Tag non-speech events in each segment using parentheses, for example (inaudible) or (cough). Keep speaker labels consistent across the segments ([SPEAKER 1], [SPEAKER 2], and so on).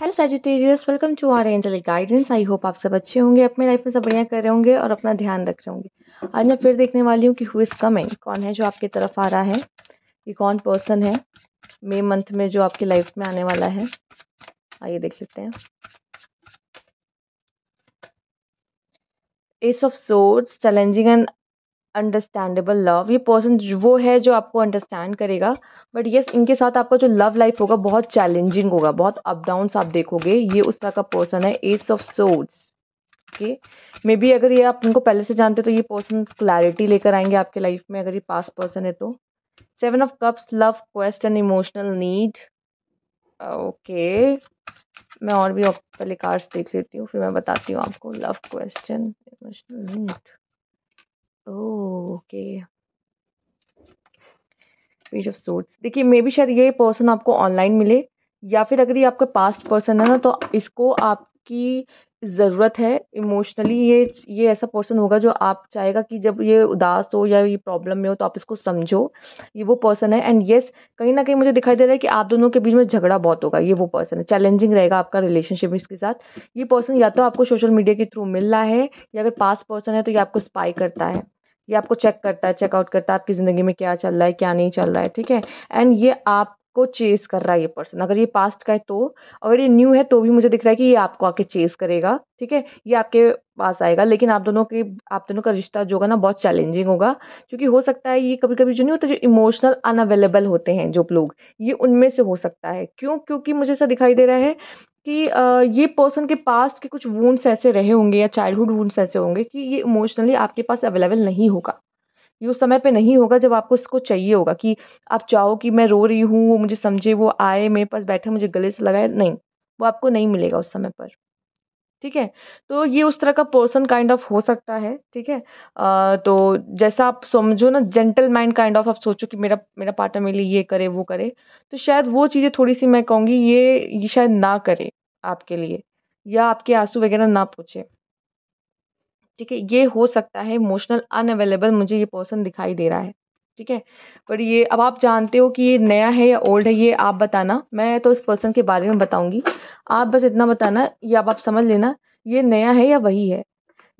[SPEAKER 1] Hello Sagittarius welcome to our angel guidance I hope आप सब अच्छे होंगे अपने लाइफ में सब बढ़िया कर रहे होंगे और अपना ध्यान रख रहे होंगे आज मैं फिर देखने वाली हूँ कि हु इज़ कमिंग कौन है जो आपके तरफ आ रहा है ये कौन पर्सन है मे मंथ में जो आपकी लाइफ में आने वाला है आइए देख लेते हैं ace of swords challenging and understandable love ये पर्सन वो है जो आपको अंडरस्टैंड करेगा बट येस इनके साथ आपका जो लव लाइफ होगा बहुत चैलेंजिंग होगा बहुत अप आप देखोगे ये उस तरह का पर्सन है ace of swords okay maybe अगर ये आप इनको पहले से जानते तो ये पर्सन क्लैरिटी लेकर आएंगे आपके लाइफ में अगर ये पास पर्सन है तो seven of cups love quest and emotional need okay मैं और भी पहले कार्ड्स देख लेती हूँ फिर मैं बताती हूँ आपको love question emotional need okay page of swords देखिए मे भी शायद ये पर्सन आपको ऑनलाइन मिले या फिर अगर ये आपका पास्ट पर्सन है ना तो इसको आपकी ज़रूरत है इमोशनली ये ये ऐसा पर्सन होगा जो आप चाहेगा कि जब ये उदास हो या ये प्रॉब्लम में हो तो आप इसको समझो ये वो पर्सन है एंड येस yes, कहीं ना कहीं मुझे दिखाई दे रहा है कि आप दोनों के बीच में झगड़ा बहुत होगा ये वो पर्सन है चैलेंजिंग रहेगा आपका रिलेशनशिप इसके साथ ये पर्सन या तो आपको सोशल मीडिया के थ्रू मिल रहा है या अगर पास पर्सन है तो ये आपको स्पाई करता है ये आपको चेक करता है चेकआउट करता है आपकी ज़िंदगी में क्या चल रहा है क्या नहीं चल रहा है ठीक है एंड ये आप को चेस कर रहा है ये पर्सन अगर ये पास्ट का है तो अगर ये न्यू है तो भी मुझे दिख रहा है कि ये आपको आके चेस करेगा ठीक है ये आपके पास आएगा लेकिन आप दोनों के आप दोनों का रिश्ता जो होगा ना बहुत चैलेंजिंग होगा क्योंकि हो सकता है ये कभी कभी जो नहीं होता जो इमोशनल अनअवेलेबल होते हैं जो लोग ये उनमें से हो सकता है क्यों क्योंकि मुझे ऐसा दिखाई दे रहा है कि ये पर्सन के पास के कुछ वूंड्स ऐसे रहे होंगे या चाइल्डहुड वूंड्स ऐसे होंगे कि ये इमोशनली आपके पास अवेलेबल नहीं होगा ये उस समय पे नहीं होगा जब आपको इसको चाहिए होगा कि आप चाहो कि मैं रो रही हूँ वो मुझे समझे वो आए मेरे पास बैठे मुझे गले से लगाए नहीं वो आपको नहीं मिलेगा उस समय पर ठीक है तो ये उस तरह का पर्सन काइंड ऑफ हो सकता है ठीक है तो जैसा आप समझो ना जेंटल माइंड काइंड ऑफ आप सोचो कि मेरा मेरा पार्टनर मेरे लिए ये करे वो करे तो शायद वो चीज़ें थोड़ी सी मैं कहूँगी ये ये शायद ना करे आपके लिए या आपके आंसू वगैरह ना पूछे ठीक है ये हो सकता है इमोशनल अनअवेलेबल मुझे ये पर्सन दिखाई दे रहा है ठीक है पर ये अब आप जानते हो कि ये नया है या ओल्ड है ये आप बताना मैं तो इस पर्सन के बारे में बताऊँगी आप बस इतना बताना या अब आप समझ लेना ये नया है या वही है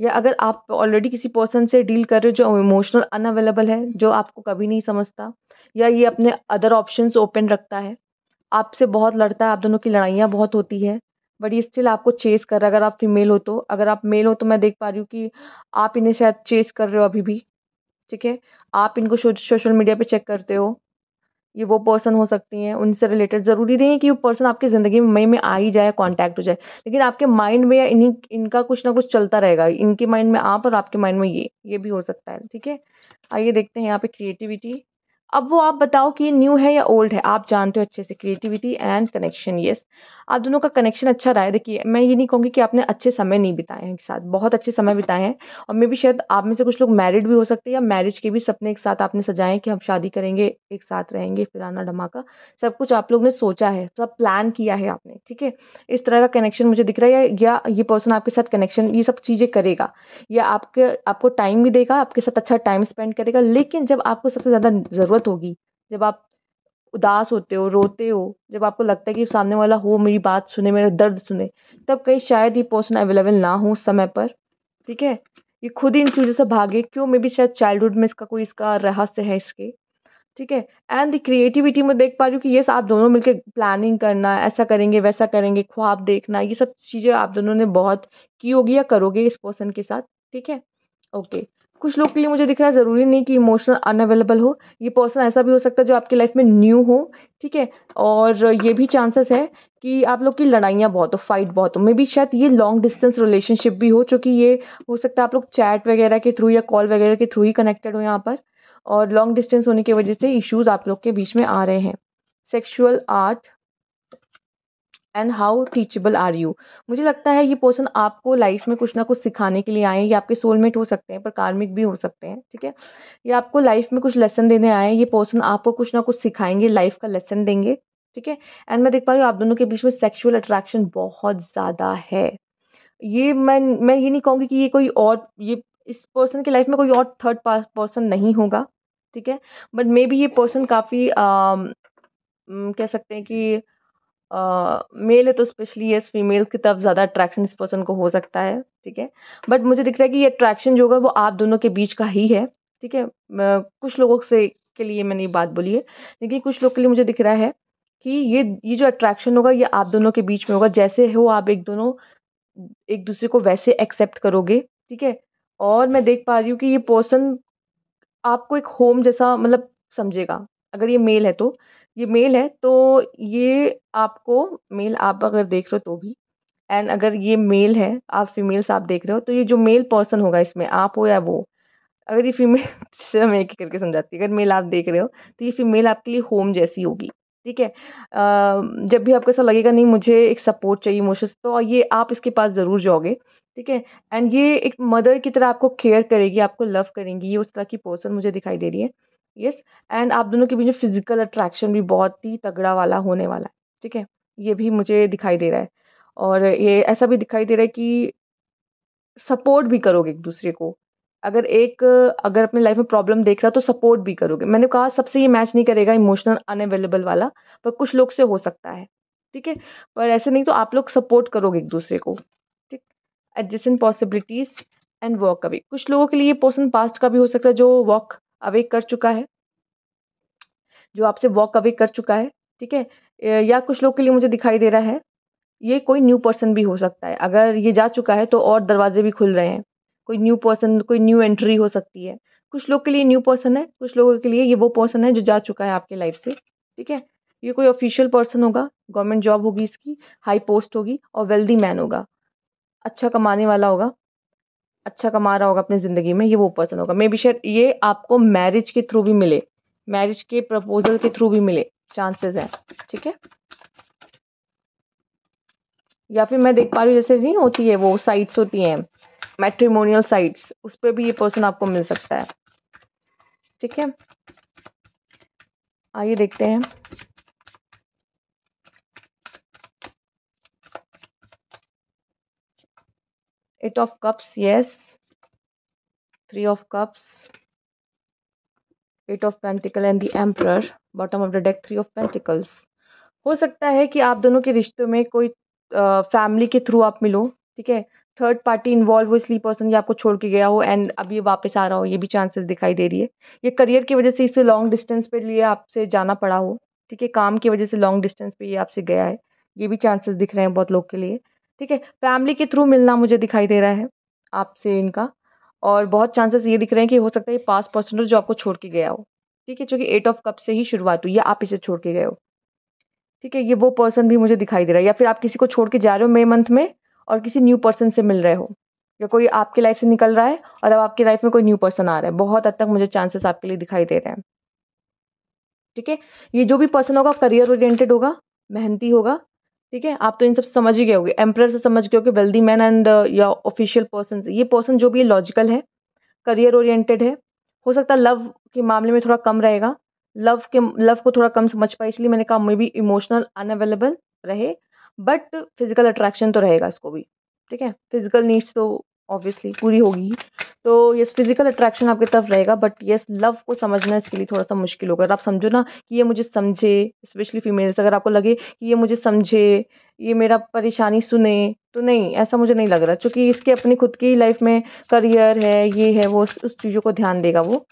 [SPEAKER 1] या अगर आप ऑलरेडी किसी पर्सन से डील कर रहे हो जो इमोशनल अनअवेलेबल है जो आपको कभी नहीं समझता या ये अपने अदर ऑप्शन ओपन रखता है आपसे बहुत लड़ता है आप दोनों की लड़ाइयाँ बहुत होती है बट ये स्टिल आपको चेस कर रहा है अगर आप फीमेल हो तो अगर आप मेल हो तो मैं देख पा रही हूँ कि आप इन्हें शायद चेस कर रहे हो अभी भी ठीक है आप इनको सोशल मीडिया पे चेक करते हो ये वो पर्सन हो सकती हैं उनसे रिलेटेड ज़रूरी नहीं है कि वो पर्सन आपकी ज़िंदगी में मई में आ ही जाए कांटेक्ट हो जाए लेकिन आपके माइंड में या इन्हीं इनका कुछ ना कुछ चलता रहेगा इनके माइंड में आप और आपके माइंड में ये ये भी हो सकता है ठीक है आइए देखते हैं यहाँ पे क्रिएटिविटी अब वो आप बताओ कि ये न्यू है या ओल्ड है आप जानते हो अच्छे से क्रिएटिविटी एंड कनेक्शन यस आप दोनों का कनेक्शन अच्छा रहा है देखिए मैं ये नहीं कहूँगी कि आपने अच्छे समय नहीं बिताए हैं एक साथ बहुत अच्छे समय बिताए हैं और मे भी शायद आप में से कुछ लोग मैरिड भी हो सकते हैं या मैरिज के भी सपने एक साथ आपने सजाए कि हम शादी करेंगे एक साथ रहेंगे फिराना ढमाका सब कुछ आप लोग ने सोचा है सब प्लान किया है आपने ठीक है इस तरह का कनेक्शन मुझे दिख रहा है या ये पर्सन आपके साथ कनेक्शन ये सब चीज़ें करेगा या आपके आपको टाइम भी देगा आपके साथ अच्छा टाइम स्पेंड करेगा लेकिन जब आपको सबसे ज़्यादा ज़रूरत ज़रूरत होगी जब आप उदास होते हो रोते हो जब आपको लगता है कि सामने वाला हो मेरी बात सुने मेरा दर्द सुने तब कहीं शायद ये पर्सन अवेलेबल ना हो समय पर ठीक है ये खुद ही इन चीज़ों से भागे क्यों मे भी शायद चाइल्डहुड में इसका कोई इसका रहस्य है इसके ठीक है एंड द क्रिएटिविटी में देख पा रही हूँ कि यस आप दोनों मिलकर प्लानिंग करना ऐसा करेंगे वैसा करेंगे ख्वाब देखना ये सब चीज़ें आप दोनों ने बहुत की होगी या करोगे इस पर्सन के साथ ठीक है ओके okay. कुछ लोग के लिए मुझे दिख रहा है ज़रूरी नहीं कि इमोशनल अनअवेलेबल हो ये पर्सन ऐसा भी हो सकता है जो आपकी लाइफ में न्यू हो ठीक है और ये भी चांसेस है कि आप लोग की लड़ाइयाँ बहुत हो फाइट बहुत हो मे बी शायद ये लॉन्ग डिस्टेंस रिलेशनशिप भी हो चूँकि ये हो सकता है आप लोग चैट वगैरह के थ्रू या कॉल वगैरह के थ्रू ही कनेक्टेड हो यहाँ पर और लॉन्ग डिस्टेंस होने की वजह से इश्यूज़ आप लोग के बीच में आ रहे हैं sexual art and how teachable are you मुझे लगता है ये पोर्सन आपको लाइफ में कुछ ना कुछ सिखाने के लिए आए ये आपके सोलमेट हो सकते हैं पर कार्मिक भी हो सकते हैं ठीक है ये आपको लाइफ में कुछ लेसन देने आए हैं ये पोर्सन आपको कुछ ना कुछ सिखाएंगे लाइफ का लेसन देंगे ठीक है एंड मैं देख पा रही हूँ आप दोनों के बीच में सेक्शुअल अट्रैक्शन बहुत ज़्यादा है ये मैं मैं ये नहीं कहूँगी कि ये कोई और ये इस पर्सन की लाइफ में कोई और थर्ड पर्सन नहीं होगा ठीक है बट मे बी ये पर्सन काफ़ी कह सकते हैं कि मेल है तो स्पेशली यस फीमेल की तरफ ज़्यादा अट्रैक्शन इस पर्सन को हो सकता है ठीक है बट मुझे दिख रहा है कि ये अट्रैक्शन जो होगा वो आप दोनों के बीच का ही है ठीक है कुछ लोगों से के लिए मैंने ये बात बोली है लेकिन कुछ लोग के लिए मुझे दिख रहा है कि ये ये जो अट्रैक्शन होगा ये आप दोनों के बीच में होगा जैसे हो आप एक दोनों एक दूसरे को वैसे एक्सेप्ट करोगे ठीक है और मैं देख पा रही हूँ कि ये पर्सन आपको एक होम जैसा मतलब समझेगा अगर ये मेल है तो ये मेल है तो ये आपको मेल आप अगर देख रहे हो तो भी एंड अगर ये मेल है आप फीमेल्स आप देख रहे हो तो ये जो मेल पर्सन होगा इसमें आप हो या वो अगर ये फीमेल (laughs) मैं एक करके समझाती है अगर मेल आप देख रहे हो तो ये फीमेल आपके लिए होम जैसी होगी ठीक है जब भी आपको ऐसा लगेगा नहीं मुझे एक सपोर्ट चाहिए मुझे तो ये आप इसके पास ज़रूर जाओगे ठीक है एंड ये एक मदर की तरह आपको केयर करेगी आपको लव करेंगी ये उस तरह की पर्सन मुझे दिखाई दे रही है यस एंड आप दोनों के बीच में फिज़िकल अट्रैक्शन भी बहुत ही तगड़ा वाला होने वाला है ठीक है ये भी मुझे दिखाई दे रहा है और ये ऐसा भी दिखाई दे रहा है कि सपोर्ट भी करोगे एक दूसरे को अगर एक अगर अपने लाइफ में प्रॉब्लम देख रहा तो सपोर्ट भी करोगे मैंने कहा सबसे ये मैच नहीं करेगा इमोशनल अनअवेलेबल वाला पर कुछ लोग से हो सकता है ठीक है पर ऐसे नहीं तो आप लोग सपोर्ट करोगे एक दूसरे को ठीक इन पॉसिबिलिटीज़ एंड वॉक का भी कुछ लोगों के लिए पर्सन पास्ट का भी हो सकता है जो वॉक अवे कर चुका है जो आपसे वॉक अवे कर चुका है ठीक है या कुछ लोग के लिए मुझे दिखाई दे रहा है ये कोई न्यू पर्सन भी हो सकता है अगर ये जा चुका है तो और दरवाजे भी खुल रहे हैं कोई न्यू पर्सन कोई न्यू एंट्री हो सकती है कुछ लोग के लिए न्यू पर्सन है कुछ लोगों के लिए ये वो पर्सन है जो जा चुका है आपके लाइफ से ठीक है ये कोई ऑफिशियल पर्सन होगा गवर्नमेंट जॉब होगी इसकी हाई पोस्ट होगी और वेल्दी मैन होगा अच्छा कमाने वाला होगा अच्छा कमा रहा होगा अपनी ज़िंदगी में ये वो पर्सन होगा मे बी शायद ये आपको मैरिज के थ्रू भी मिले मैरिज के प्रपोजल के थ्रू भी मिले चांसेस हैं ठीक है या फिर मैं देख पा रही हूँ जैसे नहीं होती है वो साइट्स होती हैं मैट्रीमोनियल साइट्स उस पर भी ये पर्सन आपको मिल सकता है ठीक है आइए देखते हैं eight of cups yes three of cups eight of pentacles and the emperor bottom of the deck three of pentacles हो सकता है कि आप दोनों के रिश्तों में कोई फैमिली के थ्रू आप मिलो ठीक है थर्ड पार्टी इन्वॉल्व हो इसलिए पर्सन ये आपको छोड़ के गया हो एंड अभी वापस आ रहा हो ये भी चांसेस दिखाई दे रही है ये करियर की वजह से इससे लॉन्ग डिस्टेंस पे लिए आपसे जाना पड़ा हो ठीक है काम की वजह से लॉन्ग डिस्टेंस पे ये आपसे गया है ये भी चांसेस दिख रहे हैं बहुत लोग के लिए ठीक है फैमिली के थ्रू मिलना मुझे दिखाई दे रहा है आपसे इनका और बहुत चांसेस ये दिख रहे हैं कि हो सकता है ये पास पर्सन जो आपको छोड़ के गया हो ठीक है चूंकि एट ऑफ कप से ही शुरुआत हुई या आप इसे छोड़ के गए हो ठीक है ये वो पर्सन भी मुझे दिखाई दे रहा है या फिर आप किसी को छोड़ के जा रहे हो मई मंथ में और किसी न्यू पर्सन से मिल रहे हो या कोई आपकी लाइफ से निकल रहा है और अब आपकी लाइफ में कोई न्यू पर्सन आ रहा है बहुत हद तक मुझे चांसेस आपके लिए दिखाई दे रहे हैं ठीक है ये जो भी पर्सन होगा करियर ओरिएंटेड होगा मेहनती होगा ठीक है आप तो इन सब समझ ही गए होगे एम्प्रर से समझ गए होगे वेल्दी मैन एंड या ऑफिशियल पर्सन ये पर्सन जो भी लॉजिकल है करियर ओरिएंटेड है हो सकता है लव के मामले में थोड़ा कम रहेगा लव के लव को थोड़ा कम समझ पाए इसलिए मैंने कहा मे भी इमोशनल अनअवेलेबल रहे बट फिजिकल अट्रैक्शन तो रहेगा इसको भी ठीक है फिजिकल नीड्स तो ऑब्वियसली पूरी होगी ही तो ये फिजिकल अट्रैक्शन आपकी तरफ रहेगा बट येस लव को समझना इसके लिए थोड़ा सा मुश्किल होगा अगर आप समझो ना कि ये मुझे समझे स्पेशली फीमेल्स अगर आपको लगे कि ये मुझे समझे ये मेरा परेशानी सुने तो नहीं ऐसा मुझे नहीं लग रहा क्योंकि इसके अपनी खुद की लाइफ में करियर है ये है वो उस चीज़ों को ध्यान देगा वो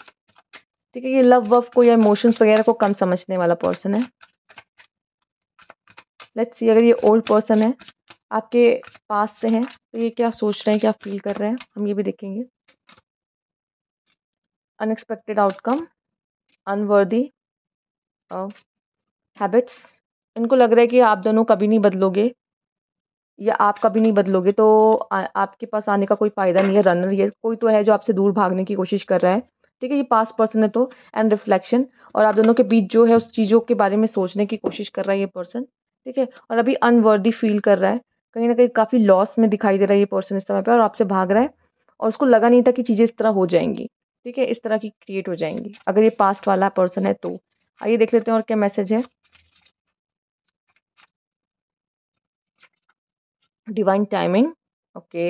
[SPEAKER 1] ठीक है ये लव वव को या इमोशंस वगैरह को कम समझने वाला पर्सन है लेट्स सी अगर ये ओल्ड पर्सन है आपके पास से हैं तो ये क्या सोच रहे हैं क्या फील कर रहे हैं हम ये भी देखेंगे अनएक्सपेक्टेड आउटकम अनवर्दी हैबिट्स इनको लग रहा है कि आप दोनों कभी नहीं बदलोगे या आप कभी नहीं बदलोगे तो आ, आपके पास आने का कोई फ़ायदा नहीं है रनर ये कोई तो है जो आपसे दूर भागने की कोशिश कर रहा है ठीक है ये पास पर्सन है तो एंड रिफ्लेक्शन और आप दोनों के बीच जो है उस चीज़ों के बारे में सोचने की कोशिश कर रहा है ये पर्सन ठीक है और अभी अनवर्दी फील कर रहा है कहीं ना कहीं काफ़ी लॉस में दिखाई दे रहा है ये पर्सन इस समय पर और आपसे भाग रहा है और उसको लगा नहीं था कि चीज़ें इस तरह हो जाएंगी ठीक है इस तरह की क्रिएट हो जाएंगी अगर ये पास्ट वाला पर्सन है तो आइए देख लेते हैं और क्या मैसेज है डिवाइन टाइमिंग ओके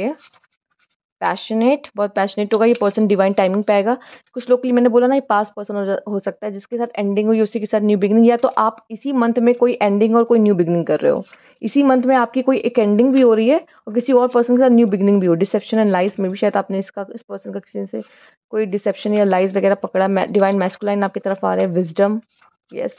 [SPEAKER 1] पैशनेट बहुत पैशनेट होगा ये पर्सन डिवाइन टाइमिंग पे आएगा कुछ लोग के लिए मैंने बोला ना ये पास पर्सन हो सकता है जिसके साथ एंडिंग हुई उसी के साथ न्यू बिगनिंग या तो आप इसी मंथ में कोई एंडिंग और कोई न्यू बिगनिंग कर रहे हो इसी मंथ में आपकी कोई एक एंडिंग भी हो रही है और किसी और पर्सन के साथ न्यू बिगनिंग भी हो डिसेप्शन एंड लाइज में भी शायद आपने इसका इस पर्सन का किसी से कोई डिसेप्शन या लाइज वगैरह पकड़ा डिवाइन मैस्कुलाइन आपकी तरफ आ रहा है विजडम यस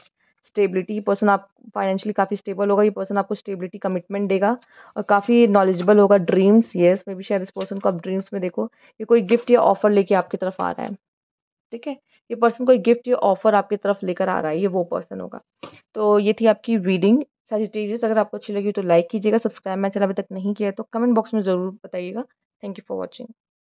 [SPEAKER 1] स्टेबिलिटी ये पर्सन आप फाइनेंशियली काफ़ी स्टेबल होगा ये पर्सन आपको स्टेबिलिटी कमिटमेंट देगा और काफ़ी नॉलेजेबल होगा ड्रीम्स येस मे भी शायद इस पर्सन को आप ड्रीम्स में देखो ये कोई गिफ्ट या ऑफर लेके आपकी तरफ आ रहा है ठीक है ये पर्सन कोई गिफ्ट या ऑफर आपकी तरफ लेकर आ रहा है ये वो पर्सन होगा तो ये थी आपकी रीडिंग सेजिटेरियस अगर आपको अच्छी लगी तो लाइक कीजिएगा सब्सक्राइब मैं चैनल अभी तक नहीं किया है तो कमेंट बॉक्स में ज़रूर बताइएगा थैंक यू फॉर वॉचिंग